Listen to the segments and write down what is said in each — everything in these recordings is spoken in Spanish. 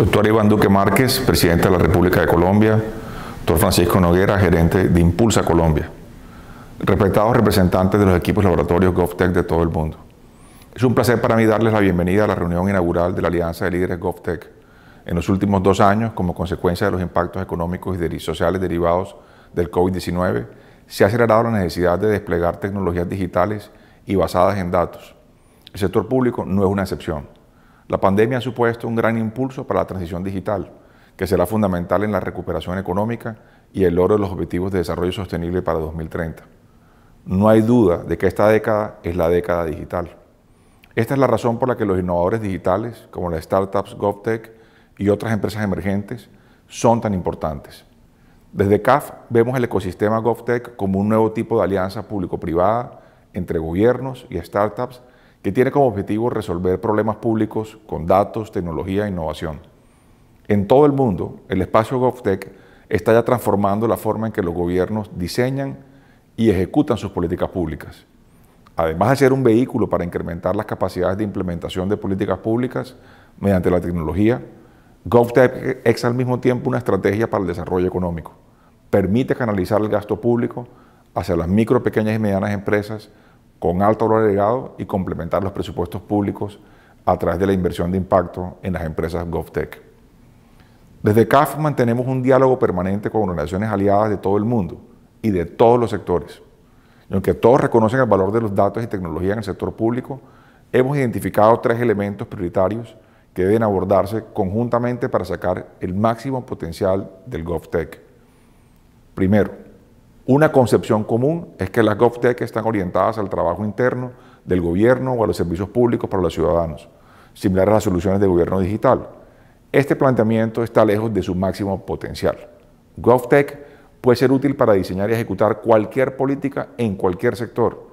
Doctor Iván Duque Márquez, presidente de la República de Colombia. Doctor Francisco Noguera, gerente de Impulsa Colombia. Respetados representantes de los equipos laboratorios GovTech de todo el mundo. Es un placer para mí darles la bienvenida a la reunión inaugural de la Alianza de Líderes GovTech. En los últimos dos años, como consecuencia de los impactos económicos y sociales derivados del COVID-19, se ha acelerado la necesidad de desplegar tecnologías digitales y basadas en datos. El sector público no es una excepción. La pandemia ha supuesto un gran impulso para la transición digital, que será fundamental en la recuperación económica y el logro de los Objetivos de Desarrollo Sostenible para 2030. No hay duda de que esta década es la década digital. Esta es la razón por la que los innovadores digitales, como las startups GovTech y otras empresas emergentes, son tan importantes. Desde CAF vemos el ecosistema GovTech como un nuevo tipo de alianza público-privada entre gobiernos y startups que tiene como objetivo resolver problemas públicos con datos, tecnología e innovación. En todo el mundo, el espacio GovTech está ya transformando la forma en que los gobiernos diseñan y ejecutan sus políticas públicas. Además de ser un vehículo para incrementar las capacidades de implementación de políticas públicas mediante la tecnología, GovTech es al mismo tiempo una estrategia para el desarrollo económico. Permite canalizar el gasto público hacia las micro, pequeñas y medianas empresas con alto valor agregado y complementar los presupuestos públicos a través de la inversión de impacto en las empresas GovTech. Desde CAF mantenemos un diálogo permanente con organizaciones aliadas de todo el mundo y de todos los sectores. Y aunque todos reconocen el valor de los datos y tecnología en el sector público, hemos identificado tres elementos prioritarios que deben abordarse conjuntamente para sacar el máximo potencial del GovTech. Primero, una concepción común es que las GovTech están orientadas al trabajo interno del gobierno o a los servicios públicos para los ciudadanos, similar a las soluciones de gobierno digital. Este planteamiento está lejos de su máximo potencial. GovTech puede ser útil para diseñar y ejecutar cualquier política en cualquier sector.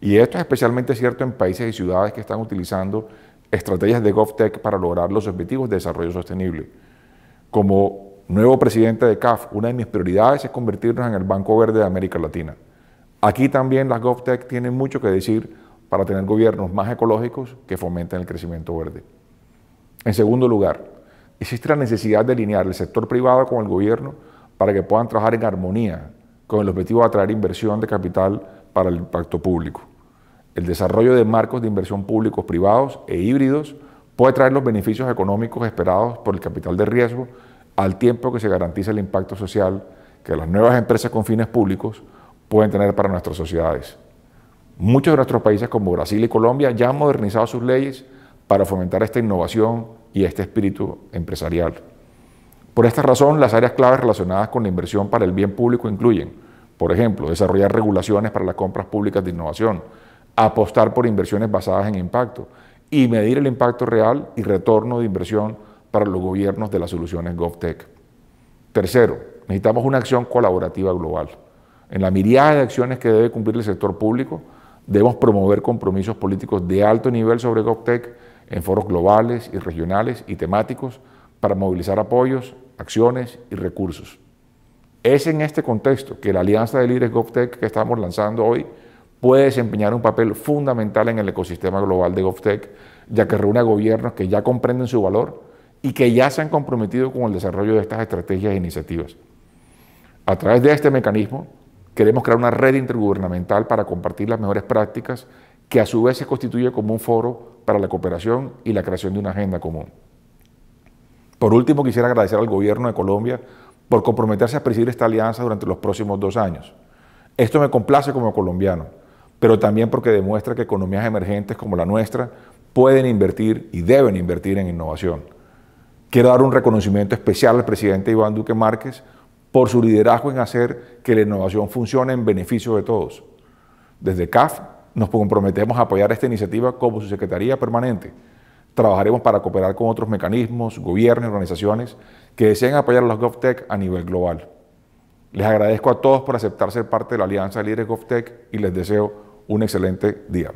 Y esto es especialmente cierto en países y ciudades que están utilizando estrategias de GovTech para lograr los objetivos de desarrollo sostenible. Como nuevo presidente de CAF, una de mis prioridades es convertirnos en el Banco Verde de América Latina. Aquí también las GovTech tienen mucho que decir para tener gobiernos más ecológicos que fomenten el crecimiento verde. En segundo lugar, existe la necesidad de alinear el sector privado con el gobierno para que puedan trabajar en armonía con el objetivo de atraer inversión de capital para el impacto público. El desarrollo de marcos de inversión públicos, privados e híbridos puede traer los beneficios económicos esperados por el capital de riesgo al tiempo que se garantiza el impacto social que las nuevas empresas con fines públicos pueden tener para nuestras sociedades. Muchos de nuestros países como Brasil y Colombia ya han modernizado sus leyes para fomentar esta innovación y este espíritu empresarial. Por esta razón, las áreas claves relacionadas con la inversión para el bien público incluyen, por ejemplo, desarrollar regulaciones para las compras públicas de innovación, apostar por inversiones basadas en impacto y medir el impacto real y retorno de inversión para los gobiernos de las soluciones GovTech. Tercero, necesitamos una acción colaborativa global. En la mirada de acciones que debe cumplir el sector público, debemos promover compromisos políticos de alto nivel sobre GovTech en foros globales y regionales y temáticos para movilizar apoyos, acciones y recursos. Es en este contexto que la Alianza de Líderes GovTech que estamos lanzando hoy puede desempeñar un papel fundamental en el ecosistema global de GovTech, ya que reúne a gobiernos que ya comprenden su valor y que ya se han comprometido con el desarrollo de estas estrategias e iniciativas. A través de este mecanismo queremos crear una red intergubernamental para compartir las mejores prácticas que a su vez se constituye como un foro para la cooperación y la creación de una agenda común. Por último, quisiera agradecer al Gobierno de Colombia por comprometerse a presidir esta alianza durante los próximos dos años. Esto me complace como colombiano, pero también porque demuestra que economías emergentes como la nuestra pueden invertir y deben invertir en innovación. Quiero dar un reconocimiento especial al presidente Iván Duque Márquez por su liderazgo en hacer que la innovación funcione en beneficio de todos. Desde CAF nos comprometemos a apoyar esta iniciativa como su Secretaría Permanente. Trabajaremos para cooperar con otros mecanismos, gobiernos, y organizaciones que deseen apoyar a los GovTech a nivel global. Les agradezco a todos por aceptar ser parte de la Alianza Líderes GovTech y les deseo un excelente día.